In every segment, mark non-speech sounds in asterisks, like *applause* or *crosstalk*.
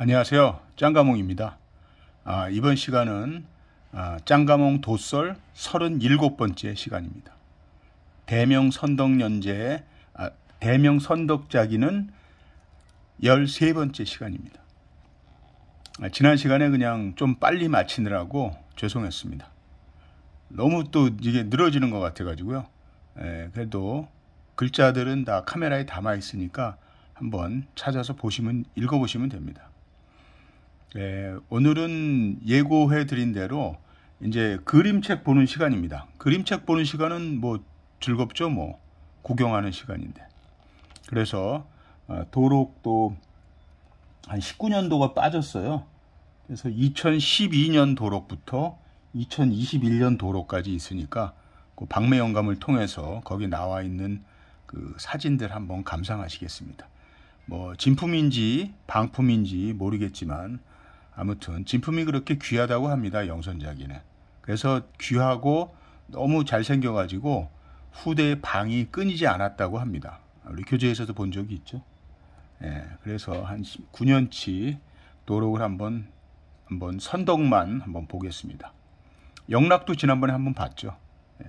안녕하세요 짱가몽입니다 아, 이번 시간은 아, 짱가몽 도설 37번째 시간입니다 대명선덕연재 아, 대명선덕자기는 13번째 시간입니다 아, 지난 시간에 그냥 좀 빨리 마치느라고 죄송했습니다 너무 또 이게 늘어지는 것 같아 가지고요 예, 그래도 글자들은 다 카메라에 담아 있으니까 한번 찾아서 보시면 읽어보시면 됩니다 네, 오늘은 예고해 드린 대로 이제 그림책 보는 시간입니다. 그림책 보는 시간은 뭐 즐겁죠, 뭐 구경하는 시간인데. 그래서 어, 도록도 한 19년도가 빠졌어요. 그래서 2012년 도록부터 2021년 도록까지 있으니까 그 박매영감을 통해서 거기 나와 있는 그 사진들 한번 감상하시겠습니다. 뭐 진품인지 방품인지 모르겠지만 아무튼 진품이 그렇게 귀하다고 합니다. 영선자기는. 그래서 귀하고 너무 잘생겨가지고 후대의 방이 끊이지 않았다고 합니다. 우리 교재에서도 본 적이 있죠. 예, 그래서 한 9년치 도록을 한번 한번 선덕만 한번 보겠습니다. 영락도 지난번에 한번 봤죠. 예,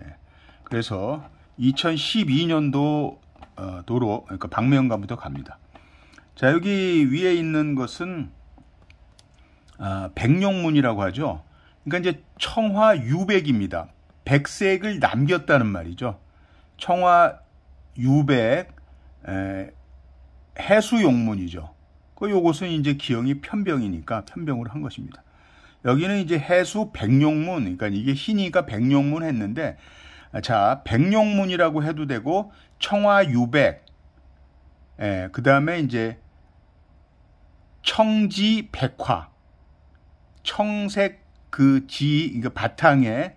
그래서 2012년도 어, 도로 그러니까 박명관부터 갑니다. 자 여기 위에 있는 것은 아, 백룡문이라고 하죠. 그러니까 이제 청화 유백입니다. 백색을 남겼다는 말이죠. 청화 유백 에, 해수용문이죠. 그 요것은 이제 기형이 편병이니까 편병으로 한 것입니다. 여기는 이제 해수 백룡문, 그러니까 이게 희니가 백룡문 했는데, 자, 백룡문이라고 해도 되고, 청화 유백, 그 다음에 이제 청지 백화, 청색 그 지, 그 바탕에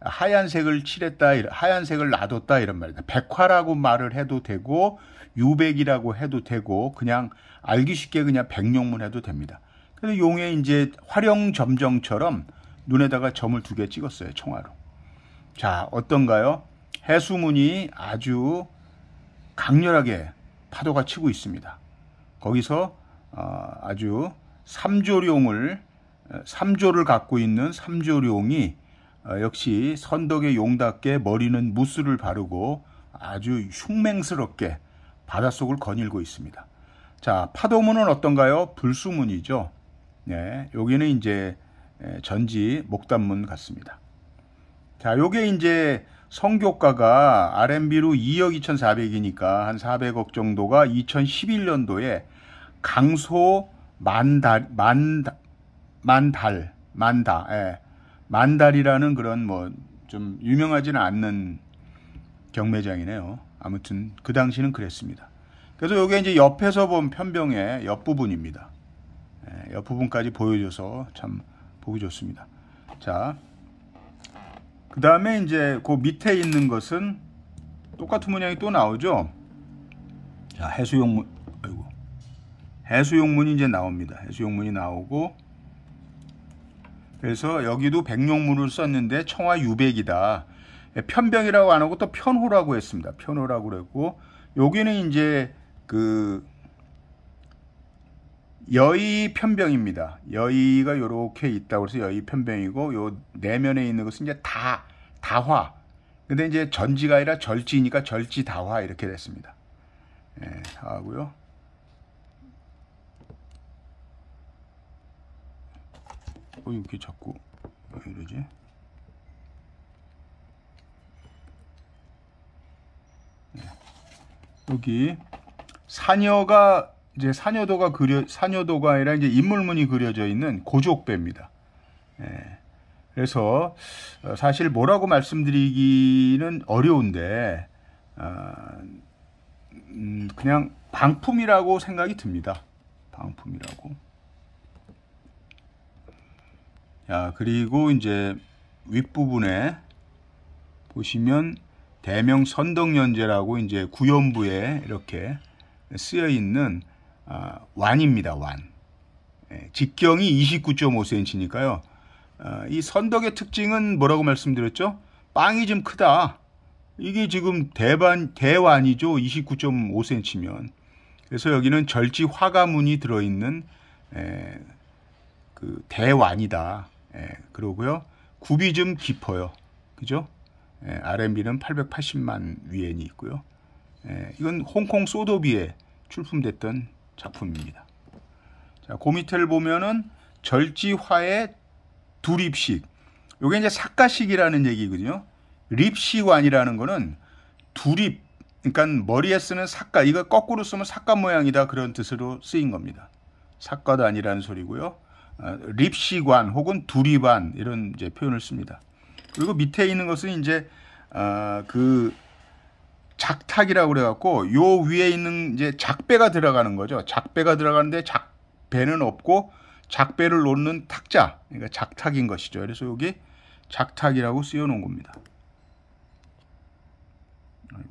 하얀색을 칠했다, 하얀색을 놔뒀다 이런 말이다. 백화라고 말을 해도 되고 유백이라고 해도 되고 그냥 알기 쉽게 그냥 백룡문 해도 됩니다. 그래서 용의 이제 활용 점정처럼 눈에다가 점을 두 개 찍었어요 청화로자 어떤가요? 해수문이 아주 강렬하게 파도가 치고 있습니다. 거기서 어, 아주 삼조룡을 삼조를 갖고 있는 삼조룡이 어, 역시 선덕의 용답게 머리는 무스를 바르고 아주 흉맹스럽게 바닷속을 거닐고 있습니다. 자, 파도문은 어떤가요? 불수문이죠. 네, 여기는 이제 전지 목단문 같습니다. 자, 요게 이제 성교가가 RMB로 2억 2,400이니까 한 400억 정도가 2011년도에 강소 만다, 만, 만달, 만다, 예. 만달이라는 그런 뭐 좀 유명하지는 않는 경매장이네요. 아무튼 그 당시는 그랬습니다. 그래서 이게 이제 옆에서 본 편병의 옆부분입니다. 예, 옆부분까지 보여줘서 참 보기 좋습니다. 자, 그 다음에 이제 그 밑에 있는 것은 똑같은 문양이 또 나오죠. 자, 해수용문, 아이고. 해수용문이 이제 나옵니다. 해수용문이 나오고, 그래서 여기도 백룡물을 썼는데 청화 유백이다. 예, 편병이라고 안 하고 또 편호라고 했습니다. 편호라고 그랬고 여기는 이제 그 여의 편병입니다. 여의가 이렇게 있다고 해서 여의 편병이고 요 내면에 있는 것은 이제 다 다화. 근데 이제 전지가 아니라 절지니까 절지 다화 이렇게 됐습니다. 예, 하고요. 어 이렇게 자꾸 왜 이러지? 네. 여기 사녀가 이제 사녀도가 그려 사녀도가 아니라 이제 인물문이 그려져 있는 고족배입니다. 예. 그래서 어, 사실 뭐라고 말씀드리기는 어려운데 어, 음, 그냥 방품이라고 생각이 듭니다. 방품이라고. 자, 그리고 이제 윗부분에 보시면 대명 선덕연제라고 이제 구연부에 이렇게 쓰여 있는 어, 아, 완입니다. 완. 예, 직경이 29.5cm니까요. 어, 아, 이 선덕의 특징은 뭐라고 말씀드렸죠? 빵이 좀 크다. 이게 지금 대반 대완이죠. 29.5cm면. 그래서 여기는 절지 화가문이 들어있는 에, 예, 그 대완이다. 예, 그러고요. 굽이 좀 깊어요. 그죠? 예, RMB는 880만 위엔이 있고요. 예, 이건 홍콩 소도비에 출품됐던 작품입니다. 자, 그 밑에를 보면은 절지화의 두립식. 요게 이제 삭가식이라는 얘기거든요. 립시관이라는 거는 두립, 그러니까 머리에 쓰는 삭가, 이거 거꾸로 쓰면 삭가 모양이다 그런 뜻으로 쓰인 겁니다. 삭가도아니라는 소리고요. 어, 립시관 혹은 두리반 이런 이제 표현을 씁니다. 그리고 밑에 있는 것은 이제 어, 그 작탁이라고 그래갖고 요 위에 있는 이제 작배가 들어가는 거죠. 작배가 들어가는데 작배는 없고 작배를 놓는 탁자, 그러니까 작탁인 것이죠. 그래서 여기 작탁이라고 쓰여놓은 겁니다. 아이고.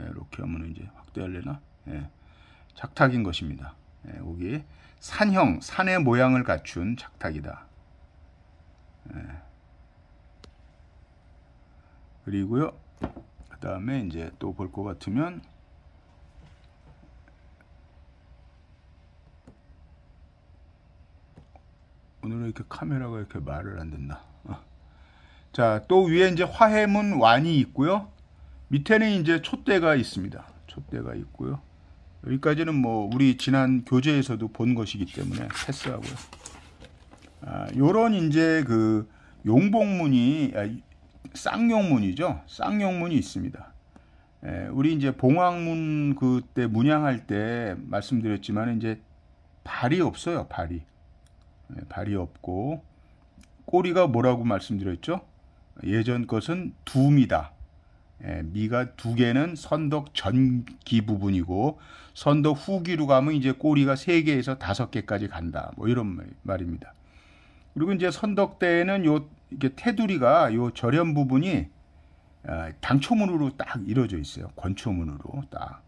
예, 이렇게 하면 이제 확대할려나 예. 작탁인 것입니다. 예, 거기 산형, 산의 모양을 갖춘 작탁이다. 예. 그리고요. 그 다음에 이제 또 볼 것 같으면 오늘은 이렇게 카메라가 이렇게 말을 안 듣나. 어. 자, 또 위에 이제 화해문 완이 있고요. 밑에는 이제 촛대가 있습니다. 촛대가 있고요. 여기까지는 뭐 우리 지난 교재에서도 본 것이기 때문에 패스하고요. 아, 요런 이제 그 용복문이 아, 쌍용문이죠. 쌍용문이 있습니다. 예, 우리 이제 봉황문 그때 문양할 때 말씀드렸지만 이제 발이 없어요. 발이 예, 발이 없고 꼬리가 뭐라고 말씀드렸죠? 예전 것은 둠이다. 예, 미가 두 개는 선덕 전기 부분이고 선덕 후기로 가면 이제 꼬리가 세 개에서 다섯 개까지 간다. 뭐 이런 말, 입니다 그리고 이제 선덕때에는요 이게 테두리가 요 절연 부분이 아, 당초문으로 딱 이루어져 있어요. 권초문으로 딱.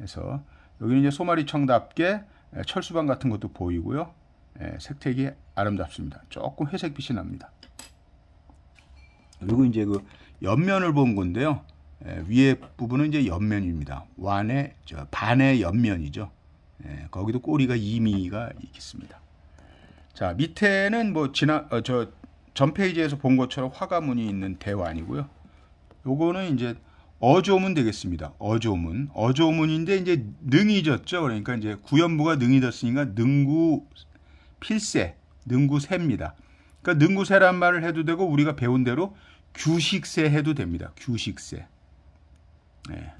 해서 여기는 이제 소마리 청답게 예, 철수방 같은 것도 보이고요. 예, 색택이 아름답습니다. 조금 회색빛이 납니다. 그리고 이제 그 옆면을 본 건데요. 예, 위에 부분은 이제 옆면입니다. 완의 저 반의 옆면이죠. 예, 거기도 꼬리가 2미가 있습니다. 자 밑에는 뭐 지난 어, 저전 페이지에서 본 것처럼 화가문이 있는 대완이고요. 요거는 이제 어조문 되겠습니다. 어조문 어조문인데 이제 능이 졌죠. 그러니까 이제 구연부가 능이 졌으니까 능구 필세 능구세입니다. 그러니까 능구세란 말을 해도 되고 우리가 배운 대로 규식세 해도 됩니다. 규식세 네.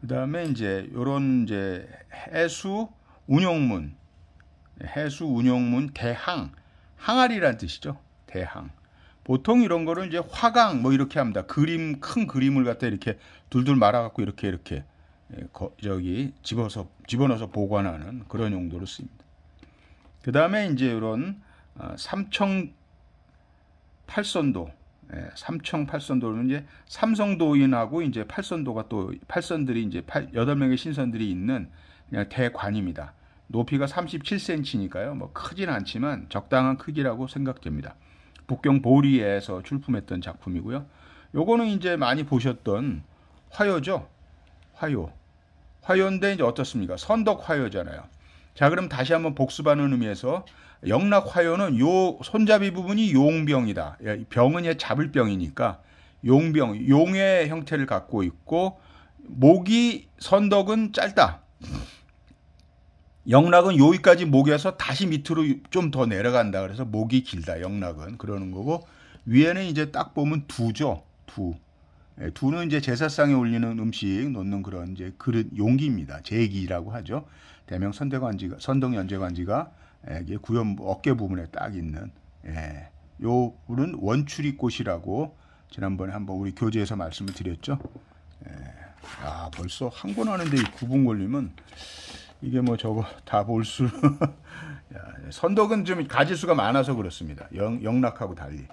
그다음에 이제 요런 이제 해수 운용문 해수 운용문 대항 항아리란 뜻이죠. 대항. 보통 이런 거를 이제 화강 뭐 이렇게 합니다. 그림 큰 그림을 갖다 이렇게 둘둘 말아 갖고 이렇게 이렇게 예, 거, 저기 집어서 집어넣어서 보관하는 그런 용도로 쓰입니다. 그다음에 이제 요런 아, 삼청 팔선도 예, 삼청 팔선도는 이제 삼성도인하고 이제 팔선도가 또 팔선들이 이제 팔, 8명의 신선들이 있는 그냥 대관입니다. 높이가 37cm니까요. 뭐 크진 않지만 적당한 크기라고 생각됩니다. 북경 보리에서 출품했던 작품이고요. 요거는 이제 많이 보셨던 화요죠. 화요. 화요인데 이제 어떻습니까? 선덕 화요잖아요. 자, 그럼 다시 한번 복습하는 의미에서 영락화요는 요 손잡이 부분이 용병이다. 예, 병은 예 잡을 병이니까 용병, 용의 형태를 갖고 있고 목이 선덕은 짧다. 영락은 여기까지 목에서 다시 밑으로 좀 더 내려간다. 그래서 목이 길다. 영락은 그러는 거고 위에는 이제 딱 보면 두죠. 두. 예, 두는 이제 제사상에 올리는 음식 놓는 그런 이제 그릇 용기입니다. 제기라고 하죠. 대명 선대관지가 선덕 연제관지가 예, 이게 구연 어깨 부분에 딱 있는 예. 요 분은 원추리꽃이라고 지난번에 한번 우리 교재에서 말씀을 드렸죠. 예. 아 벌써 한 권 하는데 이구분 걸리면 이게 뭐 저거 다 볼 수. *laughs* 선덕은 좀 가지수가 많아서 그렇습니다. 영, 영락하고 달리.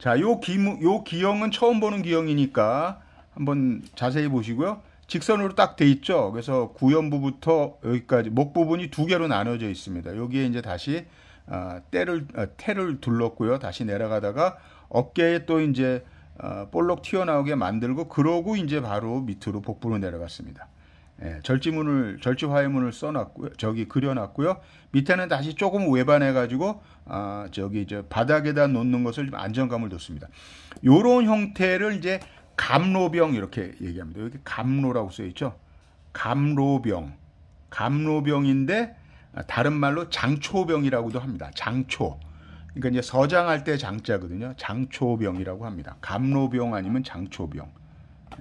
자, 요 기, 요 기형은 처음 보는 기형이니까 한번 자세히 보시고요. 직선으로 딱 돼 있죠. 그래서 구연부부터 여기까지 목 부분이 두 개로 나눠져 있습니다. 여기에 이제 다시 어, 때를 어, 테를 둘렀고요. 다시 내려가다가 어깨에 또 이제 어, 볼록 튀어나오게 만들고 그러고 이제 바로 밑으로 복부로 내려갔습니다. 예, 절지문을 절지화해문을 써놨고요. 저기 그려놨고요. 밑에는 다시 조금 외반해가지고 아, 저기 이제 바닥에다 놓는 것을 좀 안정감을 뒀습니다 요런 형태를 이제 감로병 이렇게 얘기합니다. 여기 감로라고 써있죠. 감로병. 감로병인데 다른 말로 장초병이라고도 합니다. 장초. 그러니까 이제 서장할 때 장자거든요. 장초병이라고 합니다. 감로병 아니면 장초병.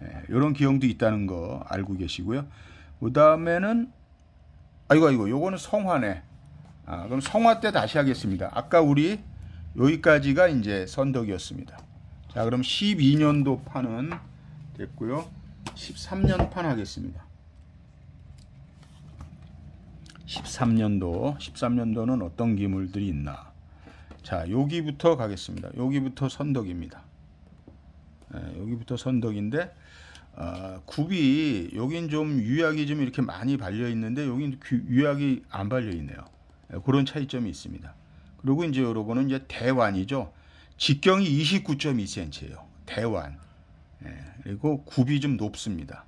예, 이런 기형도 있다는 거 알고 계시고요. 그 다음에는 아이고 아이고 요거는 성화네. 아, 그럼 성화 때 다시 하겠습니다. 아까 우리 여기까지가 이제 선덕이었습니다. 자 그럼 12년도 판은 됐고요 13년 판 하겠습니다 13년도 13년도는 어떤 기물들이 있나 자 여기부터 가겠습니다 여기부터 선덕입니다 예, 여기부터 선덕인데 어, 굽이 여긴 좀 유약이 좀 이렇게 많이 발려 있는데 여긴 그 유약이 안 발려 있네요 예, 네, 그런 차이점이 있습니다 그리고 이제 여러분은 이제 대완이죠 직경이 29.2cm예요. 대완. 예, 그리고 굽이 좀 높습니다.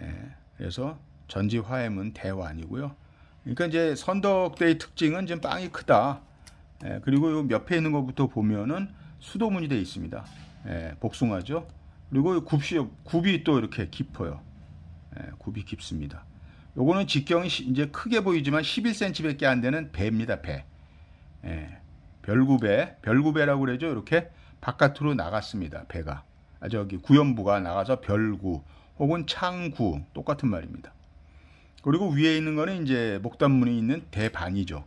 예, 그래서 전지화해문 대완이고요. 그러니까 이제 선덕대의 특징은 지 빵이 크다. 예, 그리고 요 옆에 있는 것부터 보면은 수도문이 되어 있습니다. 예, 복숭아죠. 그리고 굽시, 굽이 또 이렇게 깊어요. 예, 굽이 깊습니다. 요거는 직경이 이제 크게 보이지만 11cm밖에 안 되는 배입니다. 배. 예, 별구배, 별구배라고 그러죠. 이렇게 바깥으로 나갔습니다. 배가. 아, 저기 구연부가 나가서 별구 혹은 창구 똑같은 말입니다. 그리고 위에 있는 거는 이제 목단문이 있는 대반이죠.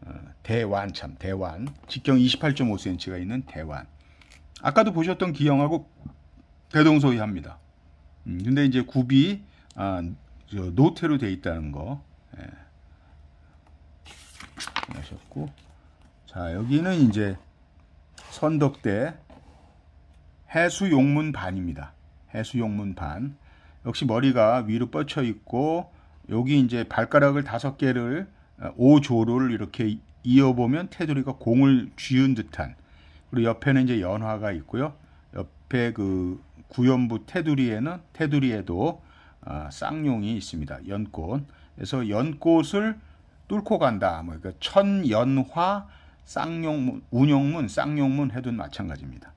어, 대완 참 대완 직경 28.5cm가 있는 대완 아까도 보셨던 기형하고 대동소이합니다. 음, 근데 이제 굽이 아, 노태로 되어 있다는 거 예. 하셨고 자, 여기는 이제 선덕대 해수용문 반입니다. 해수용문 반. 역시 머리가 위로 뻗쳐 있고 여기 이제 발가락을 다섯 개를 5조를 어, 이렇게 이어보면 테두리가 공을 쥐은 듯한 그리고 옆에는 이제 연화가 있고요. 옆에 그 구연부 테두리에는 테두리에도 아, 쌍용이 있습니다. 연꽃. 그래서 연꽃을 뚫고 간다. 뭐 그러니까 천연화 쌍용문, 운용문, 쌍용문 해도 마찬가지입니다.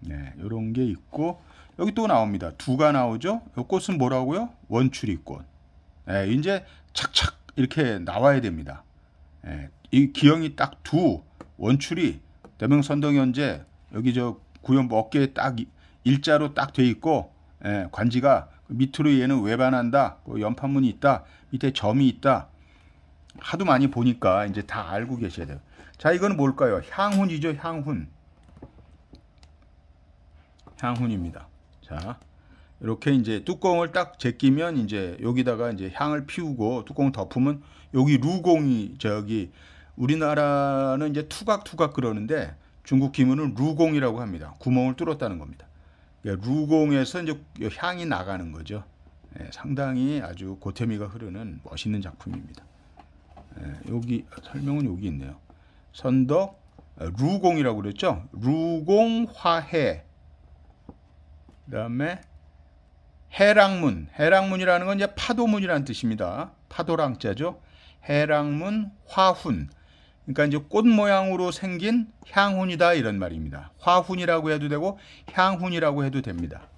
네, 요런 게 있고 여기 또 나옵니다. 두가 나오죠. 요 꽃은 뭐라고요? 원추리꽃. 네, 이제 착착 이렇게 나와야 됩니다. 네, 이 기형이 딱 두 원추리 대명선동현재 여기 저구연 어깨에 딱 일자로 딱 돼 있고 예, 관지가 그 밑으로 얘는 외반한다. 뭐 연판문이 있다. 밑에 점이 있다. 하도 많이 보니까 이제 다 알고 계셔야 돼요. 자, 이건 뭘까요? 향훈이죠, 향훈. 향훈입니다. 자, 이렇게 이제 뚜껑을 딱 제끼면 이제 여기다가 이제 향을 피우고 뚜껑 덮으면 여기 루공이 저기 우리나라는 이제 투각투각 그러는데 중국 기문은 루공이라고 합니다. 구멍을 뚫었다는 겁니다. 예, 루공에서 이제 향이 나가는 거죠. 예, 상당히 아주 고태미가 흐르는 멋있는 작품입니다. 예, 여기 아, 설명은 여기 있네요. 선덕 루공이라고 그랬죠. 루공화해. 그다음에 해랑문. 해랑문이라는 건 이제 파도문이라는 뜻입니다. 파도랑자죠. 해랑문 화훈. 그러니까 이제 꽃 모양으로 생긴 향훈이다 이런 말입니다. 화훈이라고 해도 되고 향훈이라고 해도 됩니다.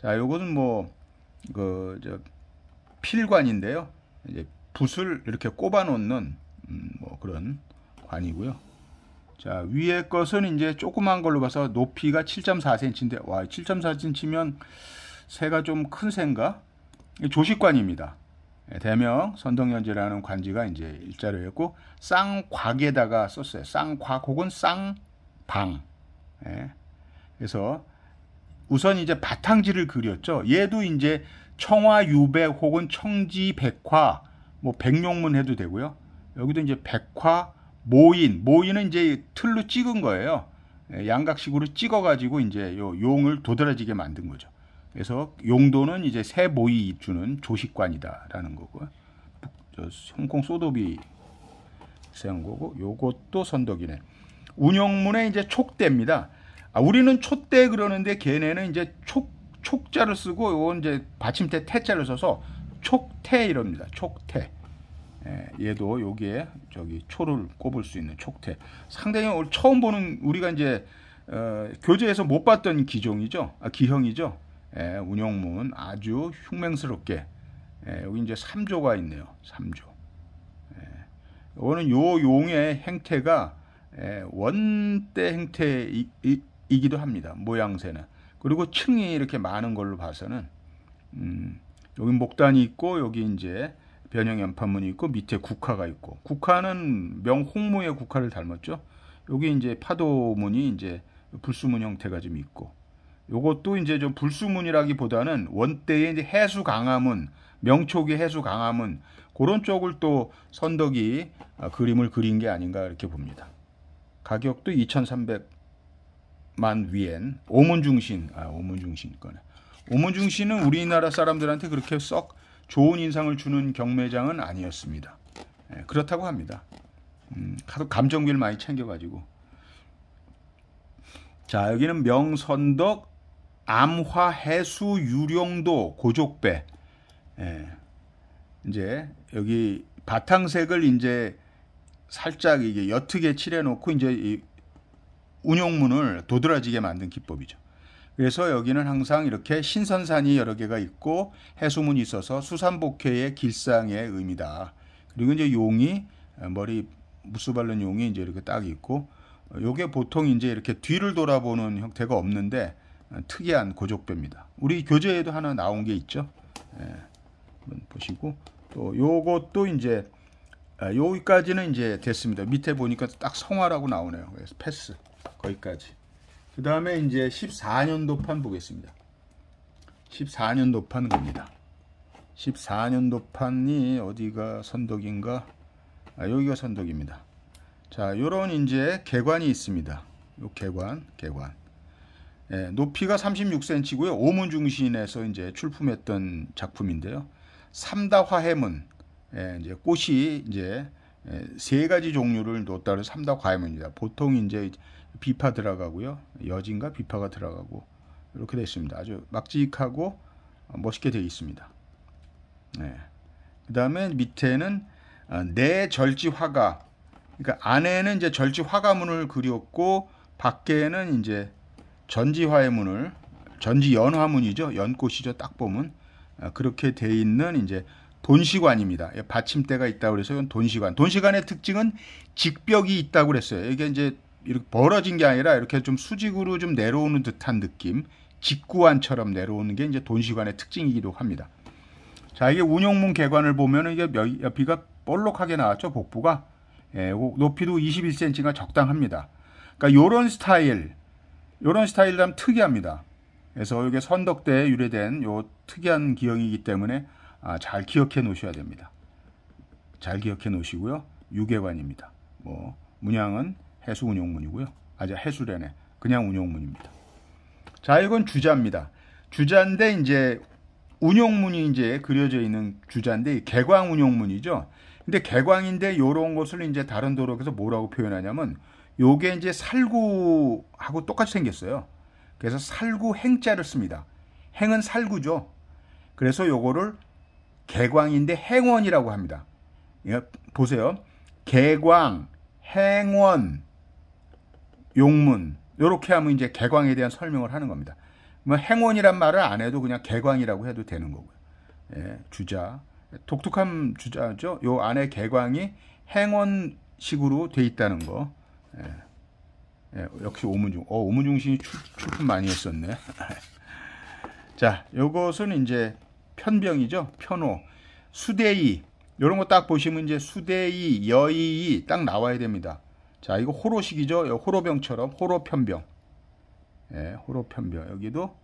자, 요거는 뭐 그 저 필관인데요. 이제 붓을 이렇게 꼽아 놓는 음, 뭐 그런 아니고요. 자 위에 것은 이제 조그만 걸로 봐서 높이가 7.4cm인데 와 7.4cm면 새가 좀 큰 새인가? 조식관입니다. 예, 대명 선덕연제라는 관지가 이제 일자로였고 쌍곽에다가 썼어요. 쌍곽 혹은 쌍방. 예. 그래서 우선 이제 바탕지를 그렸죠. 얘도 이제 청화유백 혹은 청지백화 뭐 백룡문 해도 되고요. 여기도 이제 백화 모인, 모인은 이제 틀로 찍은 거예요. 예, 양각식으로 찍어가지고 이제 요 용을 도드라지게 만든 거죠. 그래서 용도는 이제 새 모이 입주는 조식관이다라는 거고, 홍콩 소도비 세운 거고, 요것도 선덕이네. 운영문에 이제 촉대입니다. 아, 우리는 촛대 그러는데 걔네는 이제 촉, 촉자를 쓰고 요건 이제 받침대 태자를 써서 촉태 이럽니다. 촉태. 예, 얘도 여기에 저기 초를 꼽을 수 있는 촉태. 상당히 오늘 처음 보는 우리가 이제 어, 교재에서 못 봤던 기종이죠. 아, 기형이죠. 예, 운영문 아주 흉맹스럽게 예, 여기 이제 3조가 있네요. 3조. 예, 이거는 요 용의 행태가 예, 원대 행태이기도 합니다. 모양새는. 그리고 층이 이렇게 많은 걸로 봐서는 음, 여기 목단이 있고 여기 이제 변형 연판문이 있고 밑에 국화가 있고 국화는 명홍무의 국화를 닮았죠. 여기 이제 파도문이 이제 불수문 형태가 좀 있고 요것도 이제 좀 불수문이라기보다는 원대의 이제 해수 강화문 명초기 해수 강화문 그런 쪽을 또 선덕이 아, 그림을 그린 게 아닌가 이렇게 봅니다. 가격도 2,300만 위엔 오문 중신 아 오문 중신 거네. 오문 중신은 우리나라 사람들한테 그렇게 썩 좋은 인상을 주는 경매장은 아니었습니다. 예, 그렇다고 합니다. 음, 감정비를 많이 챙겨가지고. 자, 여기는 명선덕, 암화, 해수, 유령도, 고족배. 예, 이제 여기 바탕색을 이제 살짝 이게 옅게 칠해놓고 이제 운용문을 도드라지게 만든 기법이죠. 그래서 여기는 항상 이렇게 신선산이 여러 개가 있고 해수문이 있어서 수산복회의 길상의 의미다. 그리고 이제 용이 머리 무수 발른 용이 이제 이렇게 딱 있고 요게 보통 이제 이렇게 뒤를 돌아보는 형태가 없는데 어, 특이한 고족배입니다. 우리 교재에도 하나 나온 게 있죠. 예, 보시고 또 요것도 이제 아, 여기까지는 이제 됐습니다. 밑에 보니까 딱 성화라고 나오네요. 그래서 패스 거기까지. 그 다음에 이제 14년도판 보겠습니다. 14년도판 겁니다. 14년도판이 어디가 선덕인가? 아, 여기가 선덕입니다. 자, 요런 이제 개관이 있습니다. 요 개관, 개관. 예, 높이가 36cm고요. 오문 중신에서 이제 출품했던 작품인데요. 삼다화해문. 예, 이제 꽃이 이제 예, 세 가지 종류를 놓다를 삼다화해문입니다. 보통 이제 비파 들어가고요. 여진과 비파가 들어가고 이렇게 되어 있습니다. 아주 막직하고 멋있게 되어 있습니다. 네. 그 다음에 밑에는 아, 내절지 화가 그러니까 안에는 이제 절지 화가문을 그렸고 밖에는 이제 전지화의 문을 전지 연화문이죠. 연꽃이죠. 딱 보면 아, 그렇게 돼 있는 이제 돈시관입니다. 예, 받침대가 있다고 그래서 이건 돈시관. 돈시관의 특징은 직벽이 있다고 그랬어요. 이게 이제 이렇게 벌어진 게 아니라 이렇게 좀 수직으로 좀 내려오는 듯한 느낌, 직구안처럼 내려오는 게 이제 돈시관의 특징이기도 합니다. 자, 이게 운영문 개관을 보면 이게 옆이가 볼록하게 나왔죠, 복부가. 예, 높이도 21cm가 적당합니다. 그러니까 요런 스타일, 요런 스타일이라면 특이합니다. 그래서 이게 선덕대에 유래된 요 특이한 기형이기 때문에 아, 잘 기억해 놓으셔야 됩니다. 잘 기억해 놓으시고요. 유개관입니다. 뭐 문양은 해수 운용문이고요. 아직 해수래에 그냥 운용문입니다. 자, 이건 주자입니다. 주자인데 이제 운용문이 이제 그려져 있는 주자인데 개광 운용문이죠. 근데 개광인데 요런 것을 이제 다른 도로에서 뭐라고 표현하냐면 요게 이제 살구하고 똑같이 생겼어요. 그래서 살구 행자를 씁니다. 행은 살구죠. 그래서 요거를 개광인데 행원이라고 합니다. 예, 보세요. 개광, 행원, 용문 이렇게 하면 이제 개광에 대한 설명을 하는 겁니다. 뭐 행원이란 말을 안 해도 그냥 개광이라고 해도 되는 거고요. 예, 주자 독특한 주자죠. 요 안에 개광이 행원식으로 돼 있다는 거. 예, 예, 역시 오문중. 어, 오문중신이 출품 많이 했었네. *laughs* 자, 요것은 이제 편병이죠. 편호. 수대이. 요런 거 딱 보시면 이제 수대이, 여의이 딱 나와야 됩니다. 자, 이거 호로식이죠. 호로병처럼 호로편병. 예, 호로편병. 여기도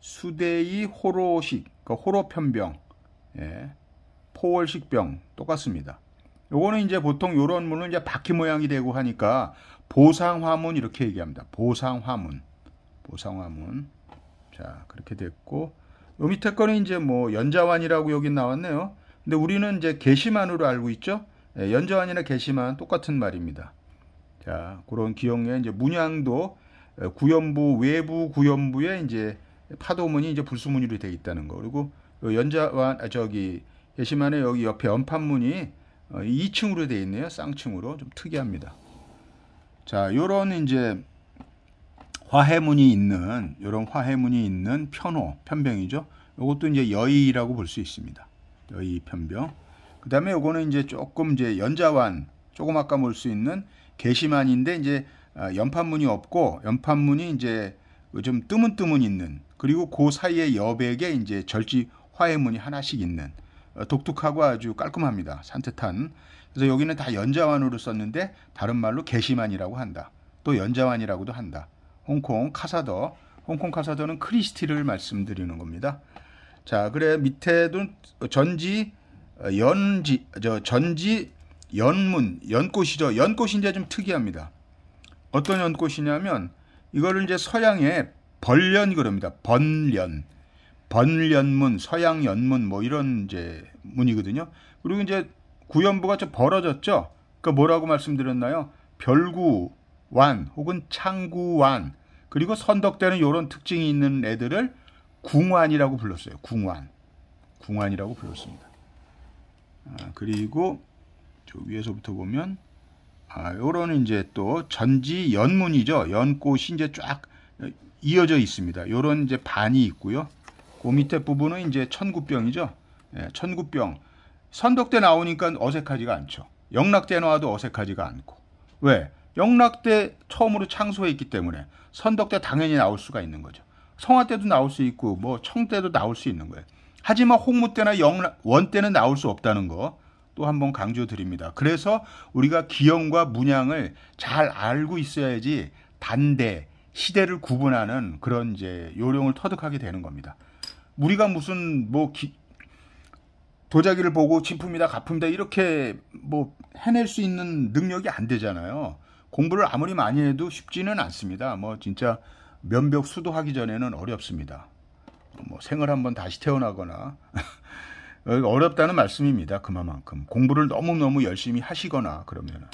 수대의 호로식, 그 호로편병. 예, 포월식병 똑같습니다. 요거는 이제 보통 요런 문은 이제 바퀴 모양이 되고 하니까 보상화문 이렇게 얘기합니다. 보상화문. 보상화문. 자, 그렇게 됐고 요 밑에 거는 이제 뭐연자완이라고 여기 나왔네요. 근데 우리는 이제 게시만으로 알고 있죠. 예, 연저안이나 개시만 똑같은 말입니다. 자, 그런 기억에 이제 문양도 예, 구연부 외부 구연부에 이제 파도문이 이제 불수문으로 되어 있다는 거. 그리고 그 연자완 아, 저기 개심안에 여기 옆에 연판문이 2층으로 어, 되어 있네요. 쌍층으로 좀 특이합니다. 자, 요런 이제 화해문이 있는 요런 화해문이 있는 편호 편병이죠. 이것도 이제 여의라고 볼 수 있습니다. 여의 편병. 그 다음에 요거는 이제 조금 이제 연자완 조금 아까 볼 수 있는 게시만인데 이제 어, 연판문이 없고 연판문이 이제 좀 뜨문뜨문 있는 그리고 그 사이에 여백에 이제 절지 화해문이 하나씩 있는 어, 독특하고 아주 깔끔합니다. 산뜻한. 그래서 여기는 다 연자완으로 썼는데 다른 말로 게시만이라고 한다. 또 연자완이라고도 한다. 홍콩 카사더. 홍콩 카사더는 크리스티를 말씀드리는 겁니다. 자, 그래 밑에도 전지 어, 연지 저 전지 연문 연꽃이죠. 연꽃이 제좀 특이합니다. 어떤 연꽃이냐면 이거를 이제 서양의 번련 그럽니다. 번련 번련문 서양 연문 뭐 이런 이제 문이거든요. 그리고 이제 구연부가 좀 벌어졌죠. 그 뭐라고 말씀드렸나요? 별구완 혹은 창구완 그리고 선덕대는 이런 특징이 있는 애들을 궁완이라고 불렀어요. 궁완. 궁완이라고 불렀습니다. 아, 그리고 저 위에서부터 보면 아, 요런 이제 또 전지 연문이죠. 연꽃이 이제 쫙 이어져 있습니다. 요런 이제 반이 있고요. 그 밑에 부분은 이제 천구병이죠. 예, 천구병. 선덕대 나오니까 어색하지가 않죠. 영락대 나와도 어색하지가 않고. 왜? 영락대 처음으로 창소했기 때문에 선덕대 당연히 나올 수가 있는 거죠. 성화대도 나올 수 있고 뭐 청대도 나올 수 있는 거예요. 하지만 홍무 때나 영 원 때는 나올 수 없다는 거 또 한번 강조드립니다. 그래서 우리가 기형과 문양을 잘 알고 있어야지 단대, 시대를 구분하는 그런 이제 요령을 터득하게 되는 겁니다. 우리가 무슨 뭐 기, 도자기를 보고 진품이다 가품이다 이렇게 뭐 해낼 수 있는 능력이 안 되잖아요. 공부를 아무리 많이 해도 쉽지는 않습니다. 뭐 진짜 면벽 수도하기 전에는 어렵습니다. 뭐 생을 한번 다시 태어나거나 *laughs* 어렵다는 말씀입니다. 그만큼 공부를 너무너무 열심히 하시거나 그러면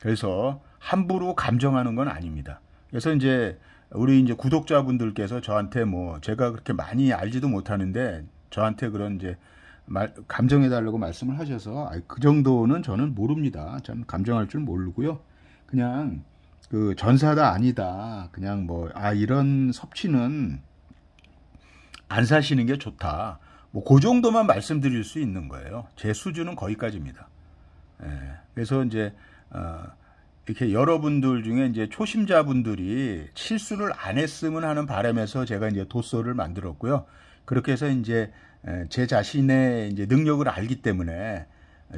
그래서 함부로 감정하는 건 아닙니다. 그래서 이제 우리 이제 구독자분들께서 저한테 뭐 제가 그렇게 많이 알지도 못하는데 저한테 그런 이제 말, 감정해달라고 말씀을 하셔서 아이, 그 정도는 저는 모릅니다. 저는 감정할 줄 모르고요. 그냥 그 전사다 아니다. 그냥 뭐 아 이런 섭취는 안 사시는 게 좋다. 뭐, 그 정도만 말씀드릴 수 있는 거예요. 제 수준은 거기까지입니다. 예. 그래서 이제, 어, 이렇게 여러분들 중에 이제 초심자분들이 실수를 안 했으면 하는 바람에서 제가 이제 도서를 만들었고요. 그렇게 해서 이제 예, 제 자신의 이제 능력을 알기 때문에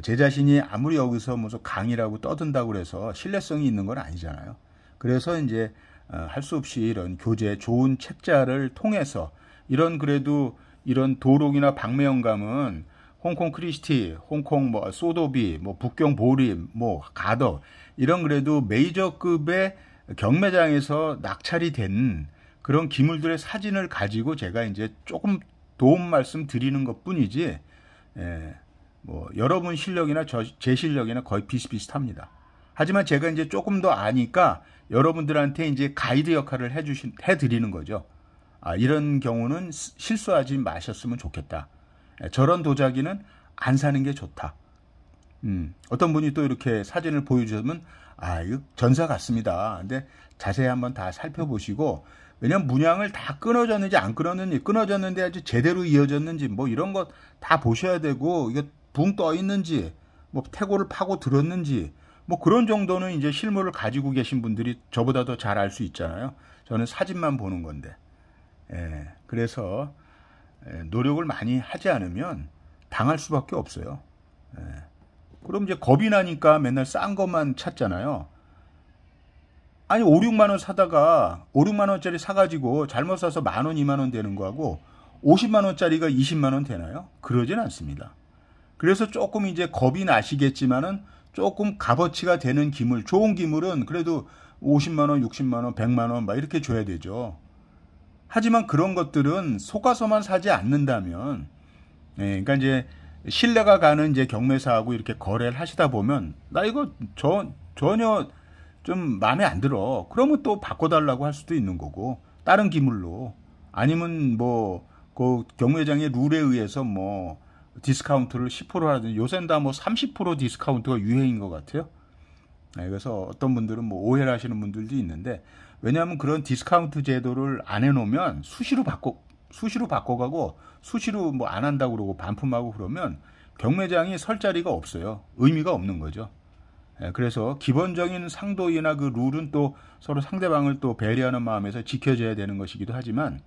제 자신이 아무리 여기서 무슨 뭐 강의라고 떠든다고 그래서 신뢰성이 있는 건 아니잖아요. 그래서 이제 어, 할수 없이 이런 교재 좋은 책자를 통해서 이런 그래도 이런 도롱이나 박매영감은 홍콩 크리스티, 홍콩 뭐 소도비, 뭐 북경 보리뭐가더 이런 그래도 메이저급의 경매장에서 낙찰이 된 그런 기물들의 사진을 가지고 제가 이제 조금 도움 말씀 드리는 것 뿐이지, 예, 뭐, 여러분 실력이나 저, 제 실력이나 거의 비슷비슷합니다. 하지만 제가 이제 조금 더 아니까 여러분들한테 이제 가이드 역할을 해주신, 해드리는 거죠. 아, 이런 경우는 실수하지 마셨으면 좋겠다. 예, 저런 도자기는 안 사는 게 좋다. 음, 어떤 분이 또 이렇게 사진을 보여주면 아, 이거 전사 같습니다. 근데 자세히 한번 다 살펴보시고 왜냐면 문양을 다 끊어졌는지 안 끊어졌는지 끊어졌는데 아주 제대로 이어졌는지 뭐 이런 것 다 보셔야 되고 이게 붕떠 있는지 뭐 태고를 파고 들었는지 뭐 그런 정도는 이제 실물을 가지고 계신 분들이 저보다 더 잘 알 수 있잖아요. 저는 사진만 보는 건데. 예, 그래서 예, 노력을 많이 하지 않으면 당할 수밖에 없어요. 예, 그럼 이제 겁이 나니까 맨날 싼 것만 찾잖아요. 아니 5, 6만원 사다가 5, 6만원짜리 사가지고 잘못 사서 만원, 2만원 되는 거하고 50만원짜리가 20만원 되나요? 그러진 않습니다. 그래서 조금 이제 겁이 나시겠지만은 조금 값어치가 되는 기물, 좋은 기물은 그래도 50만원, 60만원, 100만원 막 이렇게 줘야 되죠. 하지만 그런 것들은 속아서만 사지 않는다면, 예, 그러니까 이제 신뢰가 가는 이제 경매사하고 이렇게 거래를 하시다 보면 나 이거 저, 전혀 좀 마음에 안 들어. 그러면 또 바꿔달라고 할 수도 있는 거고 다른 기물로 아니면 뭐 그 경매장의 룰에 의해서 뭐 디스카운트를 10% 하든지 요샌 다뭐 30% 디스카운트가 유행인 것 같아요. 네, 그래서 어떤 분들은 뭐 오해를 하시는 분들도 있는데 왜냐하면 그런 디스카운트 제도를 안 해놓으면 수시로 바꿔 수시로 바꿔가고 수시로 뭐 안 한다고 그러고 반품하고 그러면 경매장이 설 자리가 없어요. 의미가 없는 거죠. 예, 그래서 기본적인 상도이나 그 룰은 또 서로 상대방을 또 배려하는 마음에서 지켜줘야 되는 것이기도 하지만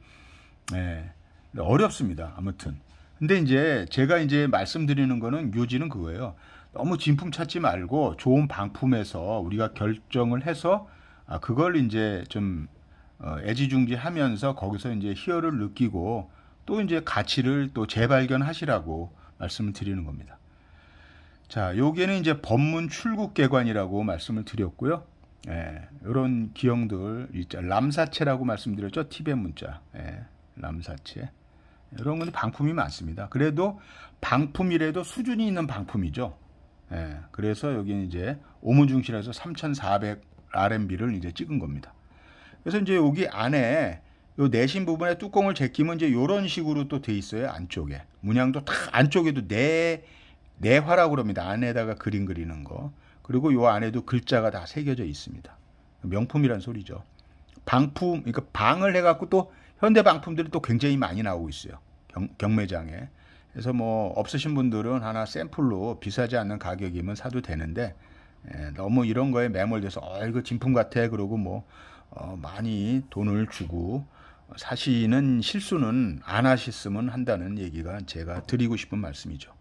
예, 어렵습니다. 아무튼. 근데 이제 제가 이제 말씀드리는 거는 요지는 그거예요. 너무 진품 찾지 말고 좋은 방품에서 우리가 결정을 해서 아, 그걸 이제 좀 어, 애지중지하면서 거기서 이제 희열을 느끼고 또 이제 가치를 또 재발견하시라고 말씀을 드리는 겁니다. 자, 여기에는 이제 법문 출국 개관이라고 말씀을 드렸고요. 예, 이런 기형들 있죠. 람사체라고 말씀드렸죠. 티벳 문자. 예, 람사체. 이런 건 방품이 많습니다. 그래도 방품이라도 수준이 있는 방품이죠. 예, 그래서 여기는 이제 오문중실에서 3,400 r b 를 이제 찍은 겁니다. 그래서 이제 여기 안에 요 내신 부분에 뚜껑을 제끼면 이제 이런 식으로 또 돼 있어요. 안쪽에. 문양도 다 안쪽에도 내 내화라고 그럽니다. 안에다가 그림 그리는 거. 그리고 요 안에도 글자가 다 새겨져 있습니다. 명품이란 소리죠. 방품, 그러니까 방을 해갖고 또 현대 방품들이 또 굉장히 많이 나오고 있어요. 경, 매장에 그래서 뭐 없으신 분들은 하나 샘플로 비싸지 않는 가격이면 사도 되는데 예, 너무 이런 거에 매몰돼서 어 이거 진품 같아 그러고 뭐 어, 많이 돈을 주고 사실은 실수는 안 하셨으면 한다는 얘기가 제가 드리고 싶은 말씀이죠.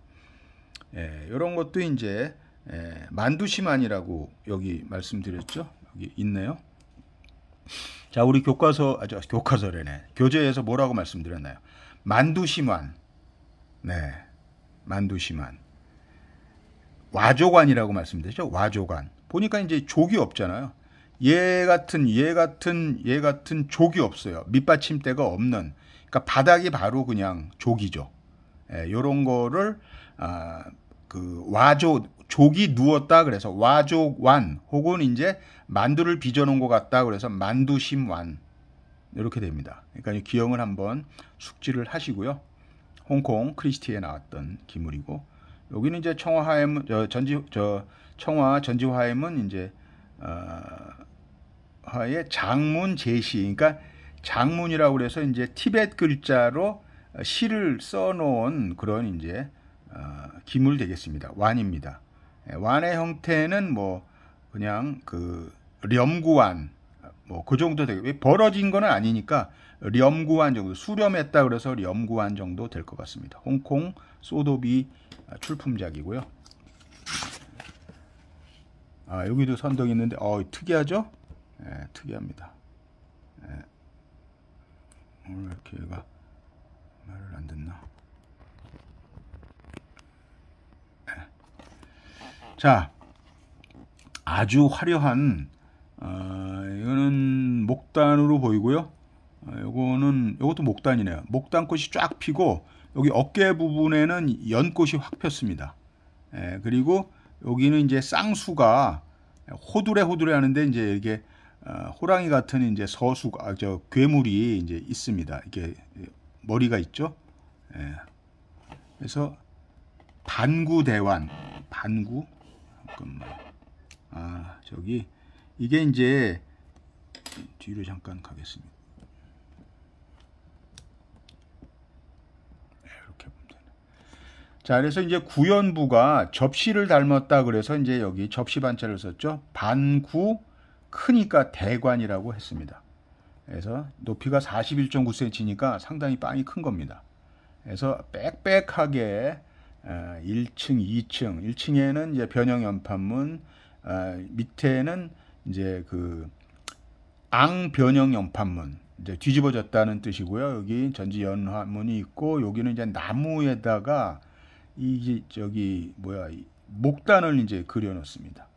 예, 이런 것도 이제 예, 만두시만이라고 여기 말씀드렸죠. 여기 있네요. 자, 우리 교과서, 아, 저, 교과서래네. 교재에서 뭐라고 말씀드렸나요? 만두시만. 네. 만두시만. 와조관이라고 말씀드리죠. 와조관. 보니까 이제 족이 없잖아요. 얘 같은 얘 같은 얘 같은 족이 없어요. 밑받침대가 없는. 그러니까 바닥이 바로 그냥 족이죠. 예, 요런 거를 아, 그 와조 족이 누웠다 그래서 와족완 혹은 이제 만두를 빚어 놓은 것 같다 그래서 만두심완 이렇게 됩니다. 그러니까 기형을 한번 숙지를 하시고요. 홍콩 크리스티에 나왔던 기물이고 여기는 이제 청화 화해문 저 전지 저 청화 전지 화해은 이제 어, 화의 장문 제시 그러니까 장문이라고 그래서 이제 티벳 글자로 시를 써놓은 그런 이제 어, 기물 되겠습니다. 완입니다. 예, 완의 형태는 뭐 그냥 그 렴구완 뭐 그 정도 되게 벌어진 거는 아니니까 렴구안 정도 수렴했다 그래서 렴구안 정도 될 것 같습니다. 홍콩 소도비 출품작이고요. 아 여기도 선덕 있는데 어 특이하죠? 예, 특이합니다. 예. 오늘 이렇게 얘가 말을 안 듣나? 예. 자 아주 화려한 어, 이거는 목단으로 보이고요. 아, 요거는 요것도 목단이네요. 목단꽃이 쫙 피고 여기 어깨 부분에는 연꽃이 확 폈습니다. 예, 그리고 여기는 이제 쌍수가 호두레 호두레 하는데 이제 이게 어, 호랑이 같은 이제 서수가 아, 저 괴물이 이제 있습니다. 이게 머리가 있죠. 예. 그래서 반구 대환 반구 잠깐만 아 저기 이게 이제 뒤로 잠깐 가겠습니다. 자, 그래서 이제 구연부가 접시를 닮았다 그래서 이제 여기 접시 반자를 썼죠. 반구 크니까 대관이라고 했습니다. 그래서 높이가 41.9cm니까 상당히 빵이 큰 겁니다. 그래서 빽빽하게 1층, 어, 2층, 1층에는 이제 변형 연판문, 어, 밑에는 이제 그 앙 변형 연판문, 이제 뒤집어졌다는 뜻이고요. 여기 전지 연화문이 있고 여기는 이제 나무에다가 이게 저기 뭐야 목단을 이제 그려놓습니다.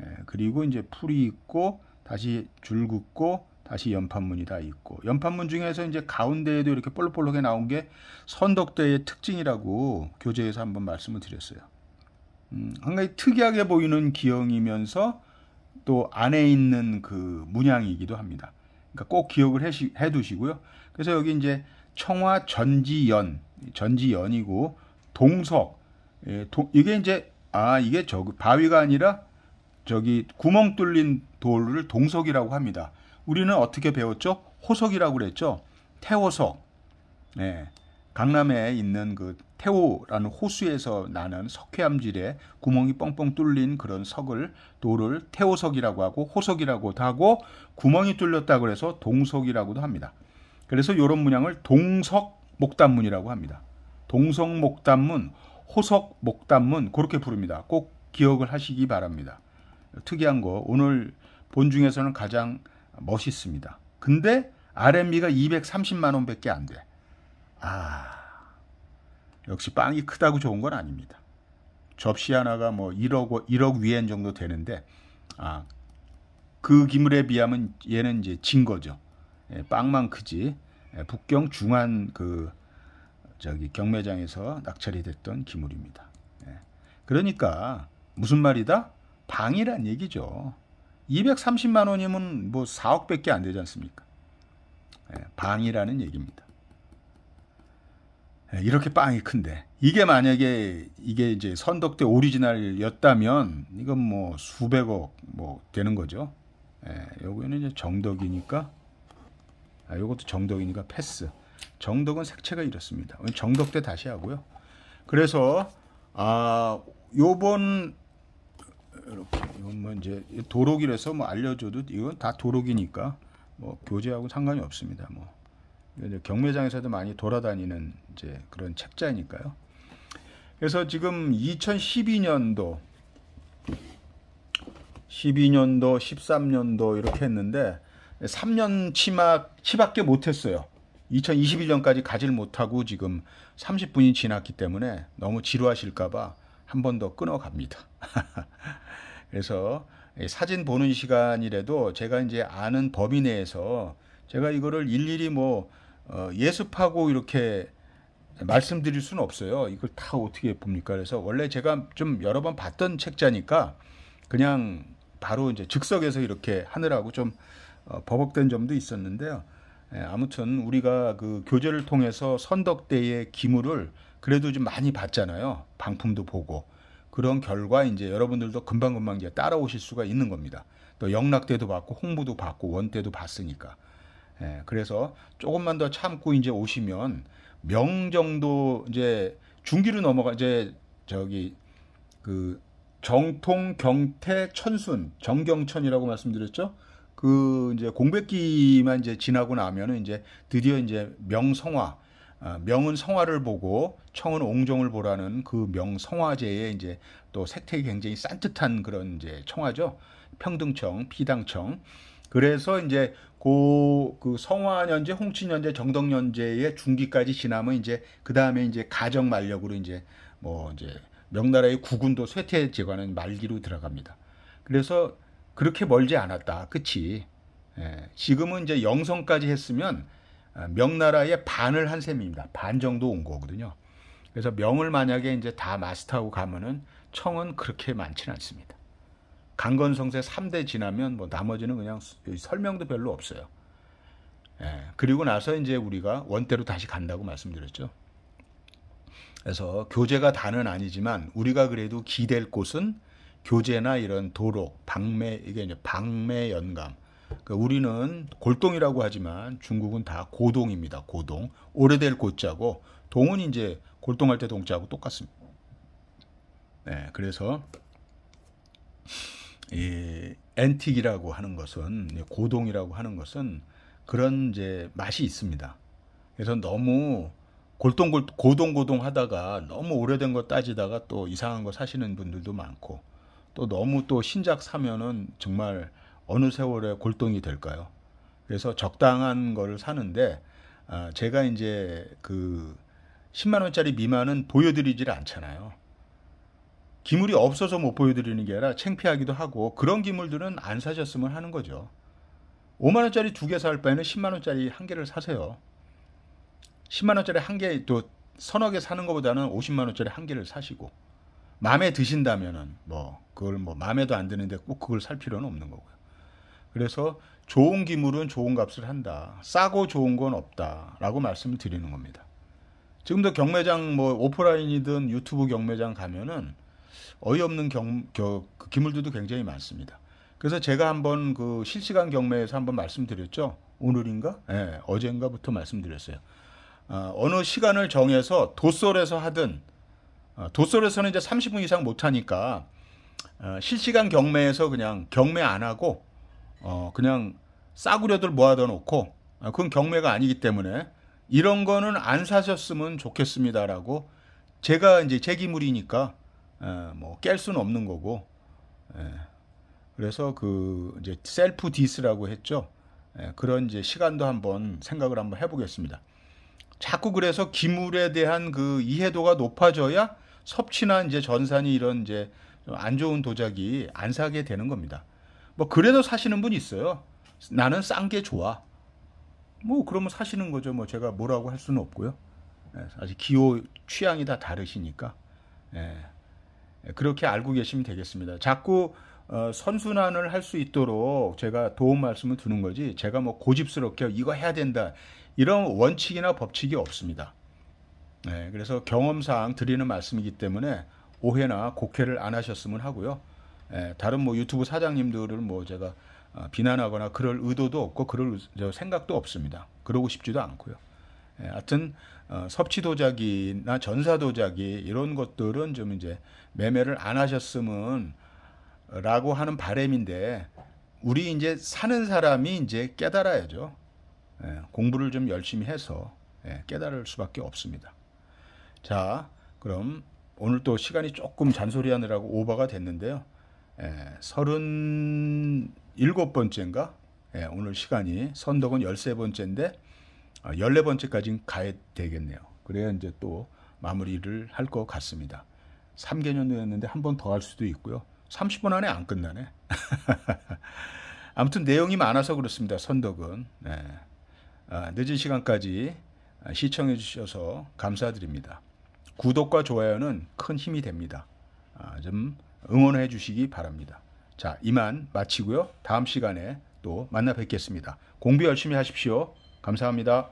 예, 그리고 이제 풀이 있고 다시 줄 긋고 다시 연판문이 다 있고 연판문 중에서 이제 가운데에도 이렇게 볼록볼록해 나온 게 선덕대의 특징이라고 교재에서 한번 말씀을 드렸어요. 음, 한 가지 특이하게 보이는 기형이면서 또 안에 있는 그 문양이기도 합니다. 그러니까 꼭 기억을 해두시고요. 그래서 여기 이제 청화 전지연, 전지연이고 동석 예, 도, 이게 이제 아 이게 저 바위가 아니라 저기 구멍 뚫린 돌을 동석이라고 합니다. 우리는 어떻게 배웠죠? 호석이라고 그랬죠. 태호석. 예, 강남에 있는 그 태호라는 호수에서 나는 석회암질에 구멍이 뻥뻥 뚫린 그런 석을 돌을 태호석이라고 하고 호석이라고도 하고 구멍이 뚫렸다 그래서 동석이라고도 합니다. 그래서 이런 문양을 동석 목단문이라고 합니다. 동성목단문, 호석목단문 그렇게 부릅니다. 꼭 기억을 하시기 바랍니다. 특이한 거 오늘 본 중에서는 가장 멋있습니다. 근데 RMB가 230만 원밖에 안 돼. 아 역시 빵이 크다고 좋은 건 아닙니다. 접시 하나가 뭐 1억 1억 위엔 정도 되는데 아 그 기물에 비하면 얘는 이제 진 거죠. 예, 빵만 크지. 예, 북경 중안 그 저기 경매장에서 낙찰이 됐던 기물입니다. 예. 그러니까 무슨 말이다? 방이란 얘기죠. 230만 원이면 뭐 4억밖에 안 되지 않습니까? 예. 방이라는 얘기입니다. 예. 이렇게 빵이 큰데 이게 만약에 이게 이제 선덕대 오리지널이었다면 이건 뭐 수백억 뭐 되는 거죠. 예. 요거는 이제 정덕이니까 아, 요것도 정덕이니까 패스. 정덕은 색채가 이렇습니다. 정덕 때 다시 하고요. 그래서 아 요번 이렇게 이건 뭐 이제 도록이라서 뭐 알려줘도 이건 다 도록이니까 뭐 교재하고 상관이 없습니다. 뭐 경매장에서도 많이 돌아다니는 이제 그런 책자니까요. 그래서 지금 2012년도 12년도 13년도 이렇게 했는데 3년 치막 치밖에 못했어요. 2 0 2 1년까지 가질 못하고 지금 30분이 지났기 때문에 너무 지루하실까봐 한 번 더 끊어갑니다. *laughs* 그래서 사진 보는 시간이라도 제가 이제 아는 범위 내에서 제가 이거를 일일이 뭐 어, 예습하고 이렇게 말씀드릴 수는 없어요. 이걸 다 어떻게 봅니까? 그래서 원래 제가 좀 여러 번 봤던 책자니까 그냥 바로 이제 즉석에서 이렇게 하느라고 좀 어, 버벅된 점도 있었는데요. 예, 아무튼 우리가 그 교재를 통해서 선덕대의 기물을 그래도 좀 많이 봤잖아요. 방품도 보고 그런 결과 이제 여러분들도 금방금방 이제 따라오실 수가 있는 겁니다. 또 영락대도 봤고 홍보도 봤고 원대도 봤으니까. 예, 그래서 조금만 더 참고 이제 오시면 명정도 이제 중기로 넘어가 이제 저기 그 정통 경태 천순 정경천이라고 말씀드렸죠. 그 이제 공백기만 이제 지나고 나면은 이제 드디어 이제 명성화 어, 명은 성화를 보고 청은 옹종을 보라는 그 명성화제의 이제 또색택 굉장히 산뜻한 그런 이제 청화죠. 평등청, 피당청. 그래서 이제 고, 그 성화년제, 홍치년제, 정덕년제의 중기까지 지나면 이제 그 다음에 이제 가정 말력으로 이제 뭐 이제 명나라의 국군도 쇠퇴 제거하는 말기로 들어갑니다. 그래서 그렇게 멀지 않았다. 그치? 예. 지금은 이제 영성까지 했으면 아, 명나라의 반을 한 셈입니다. 반 정도 온 거거든요. 그래서 명을 만약에 이제 다 마스터하고 가면은 청은 그렇게 많지는 않습니다. 강건성세 3대 지나면 뭐 나머지는 그냥 설명도 별로 없어요. 예, 그리고 나서 이제 우리가 원대로 다시 간다고 말씀드렸죠. 그래서 교재가 다는 아니지만 우리가 그래도 기댈 곳은 교재나 이런 도로 방매, 이게 이제 방매 연감. 그러니까 우리는 골동이라고 하지만 중국은 다 고동입니다. 고동. 오래될 고자고 동은 이제 골동할 때 동자하고 똑같습니다. 네, 그래서 이 앤틱이라고 하는 것은 고동이라고 하는 것은 그런 이제 맛이 있습니다. 그래서 너무 골동골 고동고동 하다가 너무 오래된 거 따지다가 또 이상한 거 사시는 분들도 많고 또 너무 또 신작 사면은 정말 어느 세월에 골동이 될까요? 그래서 적당한 거를 사는데 아, 제가 이제 그 10만 원짜리 미만은 보여드리질 않잖아요. 기물이 없어서 못 보여드리는 게 아니라 창피하기도 하고 그런 기물들은 안 사셨으면 하는 거죠. 5만 원짜리 두 개 살 바에는 10만 원짜리 한 개를 사세요. 10만 원짜리 한 개 또 선하게 사는 것보다는 50만 원짜리 한 개를 사시고 마음에 드신다면은 뭐 그걸 뭐 마음에도 안 드는데 꼭 그걸 살 필요는 없는 거고요. 그래서 좋은 기물은 좋은 값을 한다. 싸고 좋은 건 없다라고 말씀을 드리는 겁니다. 지금도 경매장 뭐 오프라인이든 유튜브 경매장 가면은 어이없는 경, 그 기물들도 굉장히 많습니다. 그래서 제가 한번 그 실시간 경매에서 한번 말씀드렸죠. 오늘인가? 예, 네, 어젠가부터 말씀드렸어요. 어, 어느 시간을 정해서 도솔에서 하든 도솔에서는 어, 이제 30분 이상 못하니까 어, 실시간 경매에서 그냥 경매 안 하고 어, 그냥 싸구려들 모아다 놓고 그건 경매가 아니기 때문에 이런 거는 안 사셨으면 좋겠습니다라고 제가 이제 제기물이니까 뭐깰 수는 없는 거고 예. 그래서 그 이제 셀프 디스라고 했죠 예, 그런 이제 시간도 한번 생각을 한번 해보겠습니다. 자꾸 그래서 기물에 대한 그 이해도가 높아져야 섭취나 이제 전산이 이런 이제 안 좋은 도자기 안 사게 되는 겁니다. 뭐 그래도 사시는 분이 있어요. 나는 싼 게 좋아. 뭐 그러면 사시는 거죠. 뭐 제가 뭐라고 할 수는 없고요. 예, 아직 기호 취향이 다 다르시니까 예, 예, 그렇게 알고 계시면 되겠습니다. 자꾸 어, 선순환을 할 수 있도록 제가 도움 말씀을 드는 거지 제가 뭐 고집스럽게 이거 해야 된다 이런 원칙이나 법칙이 없습니다. 네, 그래서 경험상 드리는 말씀이기 때문에 오해나 곡해를 안 하셨으면 하고요. 예, 다른 뭐 유튜브 사장님들을 뭐 제가 아, 비난하거나 그럴 의도도 없고 그럴 생각도 없습니다. 그러고 싶지도 않고요. 예, 하여튼 어, 섭취 도자기나 전사 도자기 이런 것들은 좀 이제 매매를 안 하셨으면 라고 하는 바램인데 우리 이제 사는 사람이 이제 깨달아야죠. 예, 공부를 좀 열심히 해서 예, 깨달을 수밖에 없습니다. 자, 그럼 오늘 또 시간이 조금 잔소리하느라고 오버가 됐는데요. 37번째인가? 예, 에, 예, 오늘 시간이 선덕은 13번째인데 어, 14번째까지는 가야 되겠네요. 그래야 이제 또 마무리를 할 것 같습니다. 3개년도었는데한 번 더 할 수도 있고요. 30분 안에 안 끝나네. *laughs* 아무튼 내용이 많아서 그렇습니다. 선덕은. 네. 아, 늦은 시간까지 시청해 주셔서 감사드립니다. 구독과 좋아요는 큰 힘이 됩니다. 아, 좀 응원해 주시기 바랍니다. 자, 이만 마치고요. 다음 시간에 또 만나 뵙겠습니다. 공부 열심히 하십시오. 감사합니다.